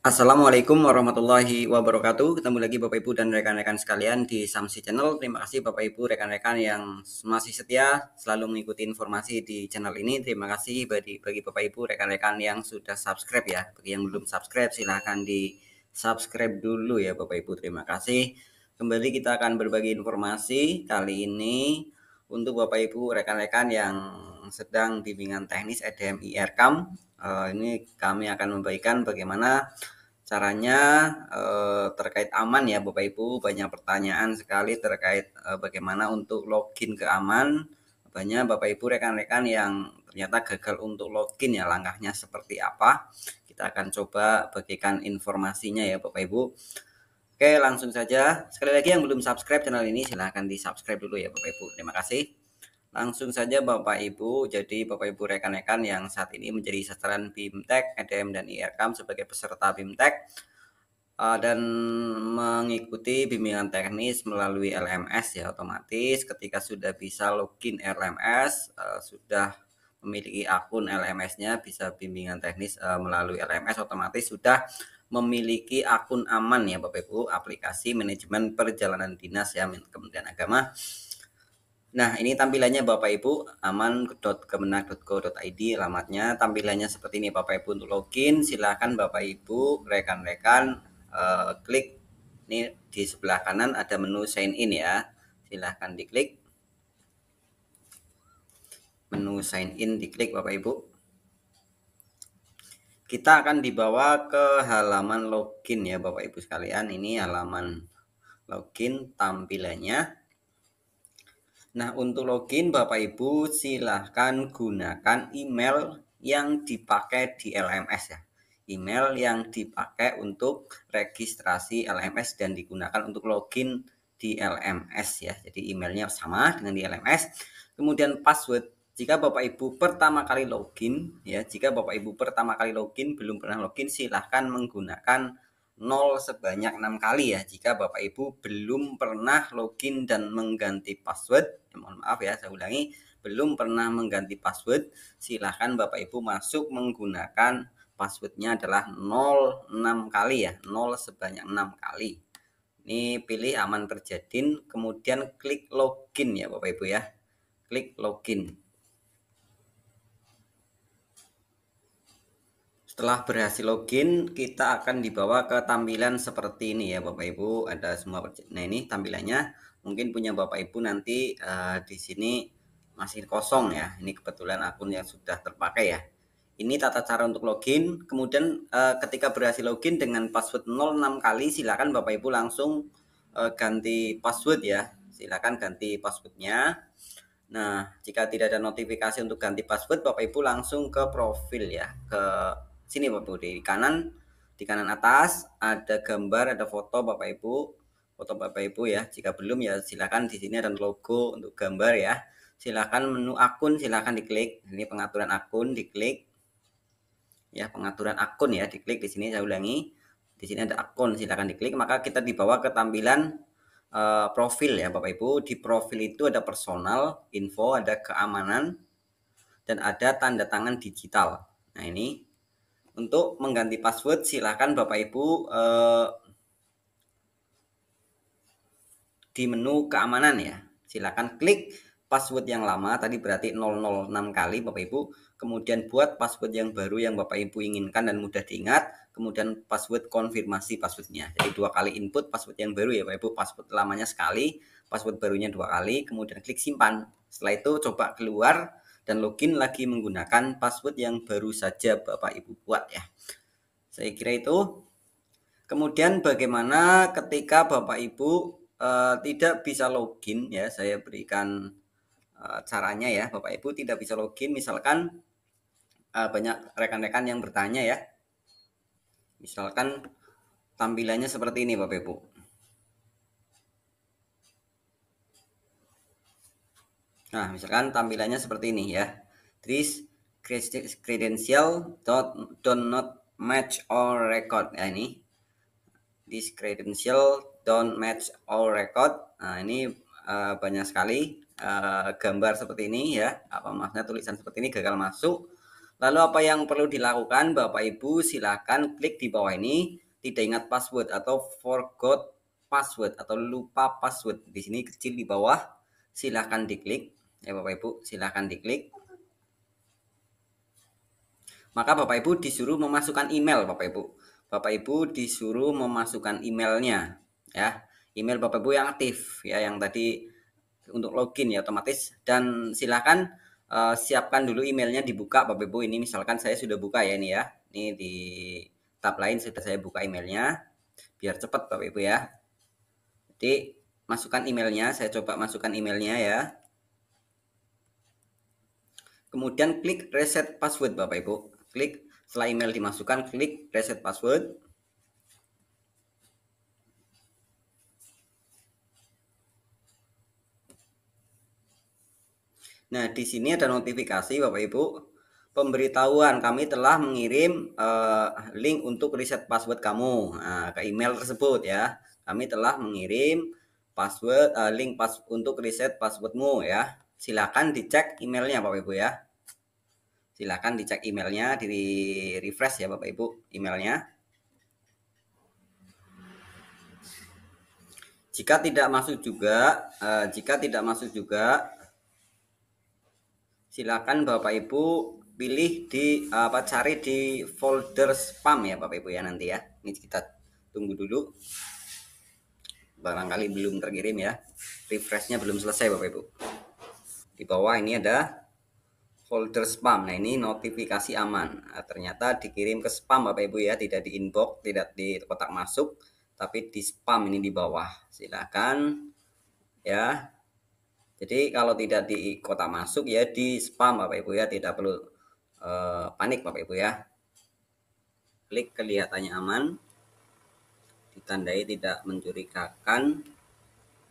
Assalamualaikum warahmatullahi wabarakatuh. Ketemu lagi Bapak Ibu dan rekan-rekan sekalian di Samsi Channel. Terima kasih Bapak Ibu rekan-rekan yang masih setia selalu mengikuti informasi di channel ini. Terima kasih bagi bagi Bapak Ibu rekan-rekan yang sudah subscribe ya. Bagi yang belum subscribe silahkan di subscribe dulu ya Bapak Ibu. Terima kasih. Kembali kita akan berbagi informasi kali ini untuk Bapak Ibu rekan-rekan yang sedang bimbingan teknis EDM IRKAM. Uh, eh, ini kami akan memberikan bagaimana caranya uh, terkait aman ya Bapak Ibu. Banyak pertanyaan sekali terkait uh, bagaimana untuk login ke aman. Banyak Bapak Ibu rekan-rekan yang ternyata gagal untuk login ya langkahnya seperti apa. Kita akan coba bagikan informasinya ya Bapak Ibu. Oke, langsung saja. Sekali lagi yang belum subscribe channel ini silahkan di subscribe dulu ya Bapak Ibu. Terima kasih. Langsung saja Bapak Ibu, jadi Bapak Ibu rekan-rekan yang saat ini menjadi sasaran BIMTEK, EDM, dan IRKAM sebagai peserta BIMTEK eh, dan mengikuti bimbingan teknis melalui LMS ya otomatis ketika sudah bisa login LMS, eh, sudah memiliki akun LMS-nya bisa bimbingan teknis eh, melalui LMS otomatis sudah memiliki akun aman ya Bapak Ibu aplikasi manajemen perjalanan dinas ya Kementerian Agama Nah, ini tampilannya Bapak Ibu aman.kemenak.go.id alamatnya. Tampilannya seperti ini Bapak Ibu untuk login, silahkan Bapak Ibu rekan-rekan eh, klik ini di sebelah kanan ada menu sign in ya. Silahkan diklik. Menu sign in diklik Bapak Ibu. Kita akan dibawa ke halaman login ya Bapak Ibu sekalian. Ini halaman login tampilannya Nah, untuk login Bapak Ibu silahkan gunakan email yang dipakai di LMS ya. Email yang dipakai untuk registrasi LMS dan digunakan untuk login di LMS ya. Jadi emailnya sama dengan di LMS. Kemudian password jika Bapak Ibu pertama kali login ya, jika Bapak Ibu pertama kali login belum pernah login silahkan menggunakan nol sebanyak enam kali ya jika Bapak Ibu belum pernah login dan mengganti password. Ya, mohon maaf ya, saya ulangi, belum pernah mengganti password, silahkan Bapak Ibu masuk menggunakan passwordnya adalah nol enam kali ya, nol sebanyak enam kali. Ini pilih aman terjadin kemudian klik login ya Bapak Ibu ya. Klik login. Setelah berhasil login, kita akan dibawa ke tampilan seperti ini ya Bapak Ibu. Ada semua nah ini tampilannya. Mungkin punya Bapak Ibu nanti uh, di sini masih kosong ya. Ini kebetulan akun yang sudah terpakai ya. Ini tata cara untuk login. Kemudian uh, ketika berhasil login dengan password 06 kali, silakan Bapak Ibu langsung uh, ganti password ya. Silakan ganti passwordnya. Nah, jika tidak ada notifikasi untuk ganti password, Bapak Ibu langsung ke profil ya, ke sini Bapak Ibu di kanan di kanan atas ada gambar ada foto Bapak Ibu foto Bapak Ibu ya jika belum ya silakan di sini ada logo untuk gambar ya silakan menu akun silakan diklik ini pengaturan akun diklik ya pengaturan akun ya diklik di sini saya ulangi di sini ada akun silakan diklik maka kita dibawa ke tampilan uh, profil ya Bapak Ibu di profil itu ada personal info ada keamanan dan ada tanda tangan digital nah ini untuk mengganti password silahkan Bapak Ibu eh, di menu keamanan ya. Silahkan klik password yang lama tadi berarti 006 kali Bapak Ibu. Kemudian buat password yang baru yang Bapak Ibu inginkan dan mudah diingat. Kemudian password konfirmasi passwordnya. Jadi dua kali input password yang baru ya Bapak Ibu. Password lamanya sekali, password barunya dua kali. Kemudian klik simpan. Setelah itu coba keluar dan login lagi menggunakan password yang baru saja Bapak Ibu buat ya. Saya kira itu. Kemudian bagaimana ketika Bapak Ibu uh, tidak bisa login ya, saya berikan uh, caranya ya. Bapak Ibu tidak bisa login misalkan uh, banyak rekan-rekan yang bertanya ya. Misalkan tampilannya seperti ini Bapak Ibu. Nah, misalkan tampilannya seperti ini ya. This credential don't do not match all record. Ya ini. This credential don't match all record. Nah, ini uh, banyak sekali uh, gambar seperti ini ya. Apa maksudnya tulisan seperti ini gagal masuk. Lalu apa yang perlu dilakukan Bapak Ibu silahkan klik di bawah ini tidak ingat password atau forgot password atau lupa password di sini kecil di bawah silahkan diklik Ya Bapak Ibu, silahkan diklik. Maka Bapak Ibu disuruh memasukkan email Bapak Ibu. Bapak Ibu disuruh memasukkan emailnya ya. Email Bapak Ibu yang aktif ya yang tadi untuk login ya otomatis dan silahkan uh, siapkan dulu emailnya dibuka Bapak Ibu ini misalkan saya sudah buka ya ini ya. Ini di tab lain sudah saya buka emailnya biar cepat Bapak Ibu ya. Jadi masukkan emailnya, saya coba masukkan emailnya ya. Kemudian klik reset password Bapak Ibu. Klik setelah email dimasukkan, klik reset password. Nah, di sini ada notifikasi Bapak Ibu. Pemberitahuan kami telah mengirim uh, link untuk reset password kamu nah, ke email tersebut ya. Kami telah mengirim password uh, link pas untuk reset passwordmu ya silakan dicek emailnya Bapak Ibu ya. Silakan dicek emailnya, di refresh ya Bapak Ibu emailnya. Jika tidak masuk juga, eh, jika tidak masuk juga, silakan Bapak Ibu pilih di apa cari di folder spam ya Bapak Ibu ya nanti ya. Ini kita tunggu dulu. Barangkali belum terkirim ya. Refreshnya belum selesai Bapak Ibu di bawah ini ada folder spam. Nah, ini notifikasi aman. Nah, ternyata dikirim ke spam Bapak Ibu ya, tidak di inbox, tidak di kotak masuk, tapi di spam ini di bawah. Silakan ya. Jadi kalau tidak di kotak masuk ya di spam Bapak Ibu ya, tidak perlu eh, panik Bapak Ibu ya. Klik kelihatannya aman. Ditandai tidak mencurigakan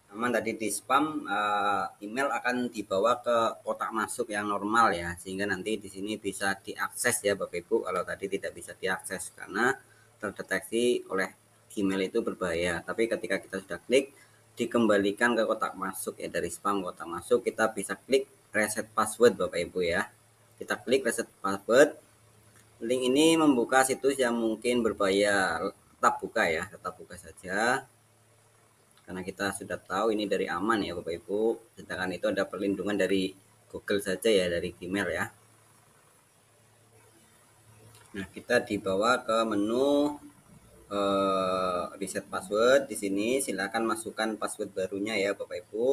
aman tadi di spam uh, email akan dibawa ke kotak masuk yang normal ya sehingga nanti di sini bisa diakses ya Bapak Ibu kalau tadi tidak bisa diakses karena terdeteksi oleh Gmail itu berbahaya. Tapi ketika kita sudah klik dikembalikan ke kotak masuk ya dari spam kotak masuk kita bisa klik reset password Bapak Ibu ya. Kita klik reset password. Link ini membuka situs yang mungkin berbahaya. Tetap buka ya, tetap buka saja karena kita sudah tahu ini dari aman ya Bapak Ibu sedangkan itu ada perlindungan dari Google saja ya dari Gmail ya nah kita dibawa ke menu eh, reset password di sini silahkan masukkan password barunya ya Bapak Ibu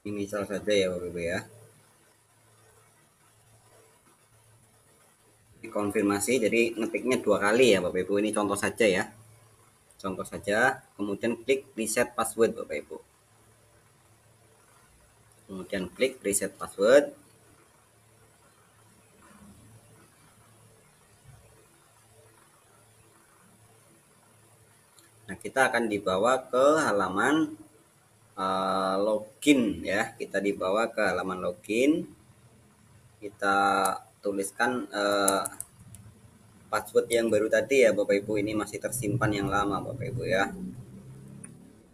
Ini salah saja ya Bapak Ibu ya konfirmasi jadi ngetiknya dua kali ya Bapak Ibu ini contoh saja ya contoh saja kemudian klik reset password Bapak Ibu kemudian klik reset password Nah, kita akan dibawa ke halaman eh, login ya. Kita dibawa ke halaman login. Kita tuliskan uh, password yang baru tadi ya Bapak Ibu ini masih tersimpan yang lama Bapak Ibu ya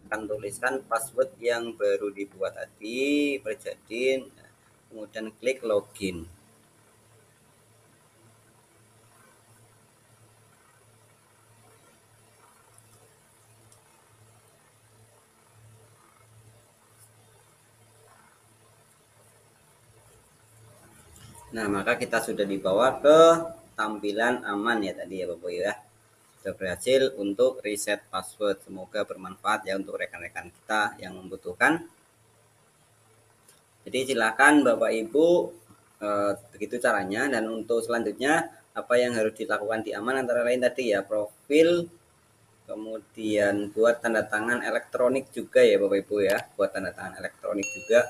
akan tuliskan password yang baru dibuat tadi perjadian kemudian klik login Nah, maka kita sudah dibawa ke tampilan aman ya tadi ya Bapak ibu ya. Sudah berhasil untuk reset password. Semoga bermanfaat ya untuk rekan-rekan kita yang membutuhkan. Jadi silakan Bapak Ibu eh, begitu caranya dan untuk selanjutnya apa yang harus dilakukan di aman antara lain tadi ya profil kemudian buat tanda tangan elektronik juga ya Bapak Ibu ya buat tanda tangan elektronik juga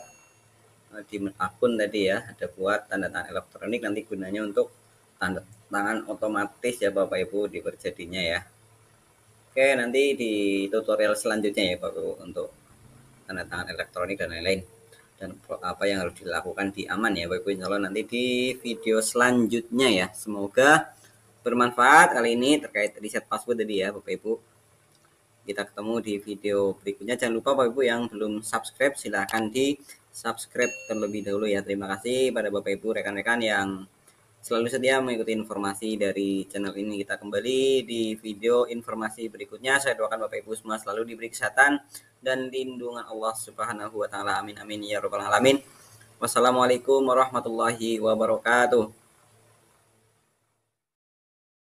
di akun tadi ya ada buat tanda tangan elektronik nanti gunanya untuk tanda tangan otomatis ya Bapak Ibu di perjadinya ya Oke nanti di tutorial selanjutnya ya Bapak Ibu untuk tanda tangan elektronik dan lain-lain dan apa yang harus dilakukan di aman ya Bapak Ibu Insya Allah nanti di video selanjutnya ya semoga bermanfaat kali ini terkait riset password tadi ya Bapak Ibu kita ketemu di video berikutnya jangan lupa Bapak Ibu yang belum subscribe silahkan di subscribe terlebih dahulu ya. Terima kasih pada Bapak Ibu rekan-rekan yang selalu setia mengikuti informasi dari channel ini. Kita kembali di video informasi berikutnya. Saya doakan Bapak Ibu semua selalu diberi kesehatan dan lindungan Allah Subhanahu wa taala. Amin amin ya rabbal alamin. Wassalamualaikum warahmatullahi wabarakatuh.